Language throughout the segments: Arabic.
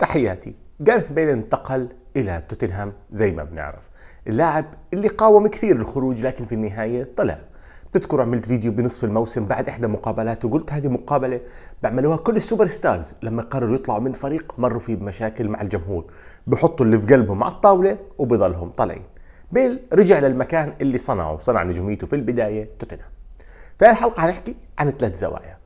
تحياتي جارث بيل انتقل إلى توتنهام زي ما بنعرف اللاعب اللي قاوم كثير الخروج لكن في النهاية طلع بتذكر عملت فيديو بنصف الموسم بعد احدى مقابلاته وقلت هذه مقابله بيعملوها كل السوبر ستارز لما قرروا يطلعوا من فريق مروا فيه بمشاكل مع الجمهور بحطوا اللي في قلبهم على الطاوله وبضلهم طالعين بيل رجع للمكان اللي صنعه صنع نجوميته في البدايه توتنهام في الحلقه هنحكي عن ثلاث زوايا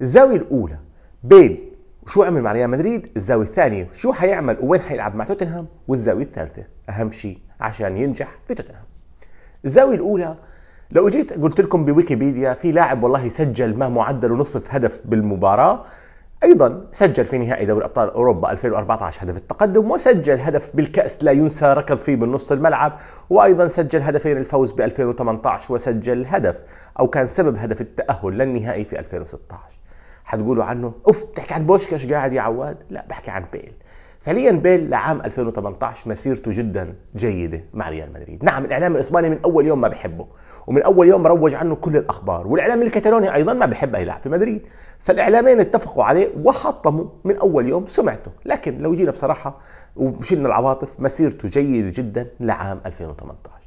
الزاويه الاولى بيل شو عمل مع ريال مدريد الزاويه الثانيه شو حيعمل وين حيلعب مع توتنهام والزاويه الثالثه اهم شيء عشان ينجح في توتنهام الزاويه الاولى لو اجيت قلت لكم بويكيبيديا في لاعب والله سجل ما معدله نصف هدف بالمباراه ايضا سجل في نهائي دوري ابطال اوروبا 2014 هدف التقدم وسجل هدف بالكاس لا ينسى ركض فيه بالنص الملعب وايضا سجل هدفين الفوز ب 2018 وسجل هدف او كان سبب هدف التاهل للنهائي في 2016 هتقولوا عنه اوف بتحكي عن بوشكاش قاعد يا عواد لا بحكي عن بيل فعليا بيل لعام 2018 مسيرته جدا جيدة مع ريال مدريد نعم الإعلام الإسباني من أول يوم ما بحبه ومن أول يوم روج عنه كل الأخبار والإعلام الكتالوني أيضا ما بحب أي لاعب في مدريد فالإعلامين اتفقوا عليه وحطموا من أول يوم سمعته لكن لو جينا بصراحة وشلنا العواطف مسيرته جيدة جدا لعام 2018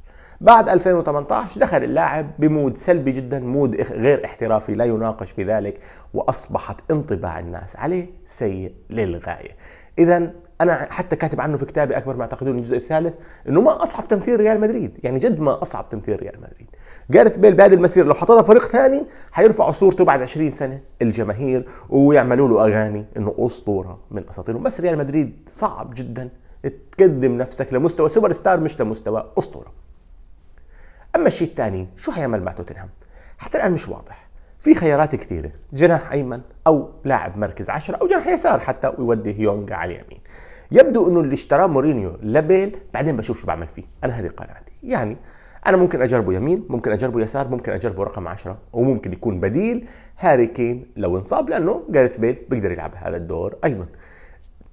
بعد 2018 دخل اللاعب بمود سلبي جدا مود غير احترافي لا يناقش في ذلك وأصبحت انطباع الناس عليه سيء للغاية إذا انا حتى كاتب عنه في كتابي اكبر ما تعتقدون الجزء الثالث انه ما اصعب تمثيل ريال مدريد يعني جد ما اصعب تمثيل ريال مدريد جارث بيل بهذه المسيره لو حطها فريق ثاني حيرفعوا صورته بعد 20 سنه الجماهير ويعملوا له اغاني انه اسطوره من اساطيرهم بس ريال مدريد صعب جدا تقدم نفسك لمستوى سوبر ستار مش لمستوى اسطوره اما الشيء الثاني شو حيعمل مع توتنهام؟ حتى الان مش واضح في خيارات كثيرة جناح أيمن أو لاعب مركز عشرة أو جناح يسار حتى ويودي هيونغ على اليمين يبدو أنه اللي اشتراه مورينيو لبيل بعدين بشوف شو بعمل فيه أنا هذه قناعتي يعني أنا ممكن أجربه يمين ممكن أجربه يسار ممكن أجربه رقم عشرة وممكن يكون بديل هاري كين لو انصاب لأنه جاريث بيل بيقدر يلعب هذا الدور أيضا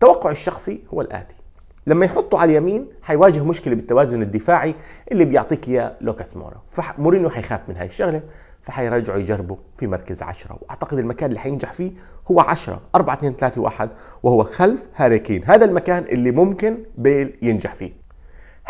توقعي الشخصي هو الآتي لما يحطه على اليمين حيواجه مشكله بالتوازن الدفاعي اللي بيعطيك اياه لوكاس مورا فمورينيو حيخاف من هاي الشغله فحيرجعوا يجربوا في مركز 10 واعتقد المكان اللي حينجح فيه هو 10 4 2 3 1 وهو خلف هاري كين هذا المكان اللي ممكن بيل ينجح فيه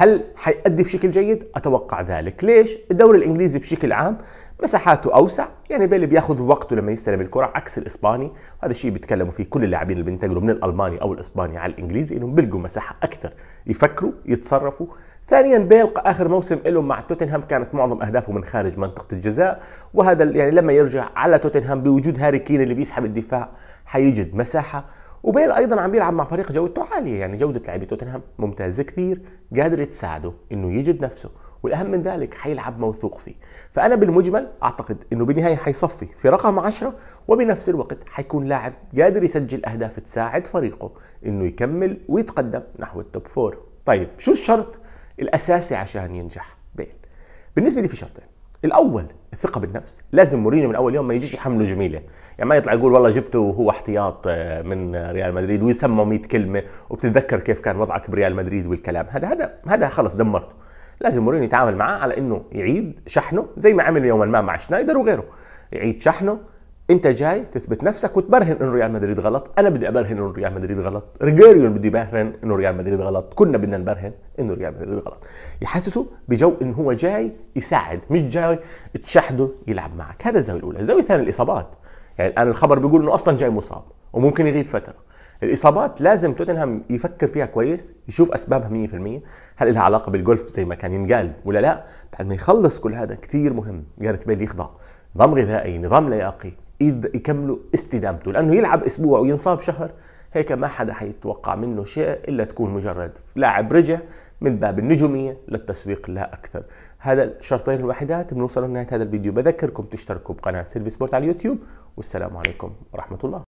هل حيأدي بشكل جيد؟ أتوقع ذلك، ليش؟ الدوري الإنجليزي بشكل عام مساحاته أوسع، يعني بيلي بياخذ وقته لما يستلم الكرة عكس الإسباني، وهذا الشيء بيتكلموا فيه كل اللاعبين اللي بينتقلوا من الألماني أو الإسباني على الإنجليزي إنهم بيلقوا مساحة أكثر، يفكروا، يتصرفوا، ثانيا بيل اخر موسم له مع توتنهام كانت معظم اهدافه من خارج منطقه الجزاء وهذا يعني لما يرجع على توتنهام بوجود هاري كين اللي بيسحب الدفاع حيجد مساحه وبيل ايضا عم بيلعب مع فريق جودته عاليه يعني جوده لعيبه توتنهام ممتازه كثير قادر تساعده انه يجد نفسه والاهم من ذلك حيلعب موثوق فيه فانا بالمجمل اعتقد انه بالنهايه حيصفي في رقم 10 وبنفس الوقت حيكون لاعب قادر يسجل اهداف تساعد فريقه انه يكمل ويتقدم نحو التوب فور طيب شو الشرط الاساسي عشان ينجح بيل بالنسبه لي في شرطين الاول الثقه بالنفس لازم مورينيو من اول يوم ما يجيش يحمله جميله يعني ما يطلع يقول والله جبته وهو احتياط آه، من ريال مدريد ويسمى 100 كلمه وبتتذكر كيف كان وضعك بريال مدريد والكلام هذا هذا هذا خلص دمرته لازم مورينيو يتعامل معاه على انه يعيد شحنه زي ما عمل يوما ما مع شنايدر وغيره يعيد شحنه انت جاي تثبت نفسك وتبرهن انه ريال مدريد غلط انا بدي ابرهن انه ريال مدريد غلط ريجيريون بدي يبرهن انه ريال مدريد غلط كلنا بدنا نبرهن انه ريال مدريد غلط يحسسه بجو انه هو جاي يساعد مش جاي تشحده يلعب معك هذا الزاويه الاولى الزاويه الثانيه الاصابات يعني الان الخبر بيقول انه اصلا جاي مصاب وممكن يغيب فتره الاصابات لازم توتنهام يفكر فيها كويس يشوف اسبابها 100% هل لها علاقه بالجولف زي ما كان ينقال ولا لا بعد ما يخلص كل هذا كثير مهم جارث بيل يخضع نظام غذائي نظام لياقي يكملوا استدامته لانه يلعب اسبوع وينصاب شهر هيك ما حدا حيتوقع منه شيء الا تكون مجرد لاعب رجع من باب النجوميه للتسويق لا اكثر هذا الشرطين الوحيدات بنوصل لنهايه هذا الفيديو بذكركم تشتركوا بقناه سيرفي سبورت على اليوتيوب والسلام عليكم ورحمه الله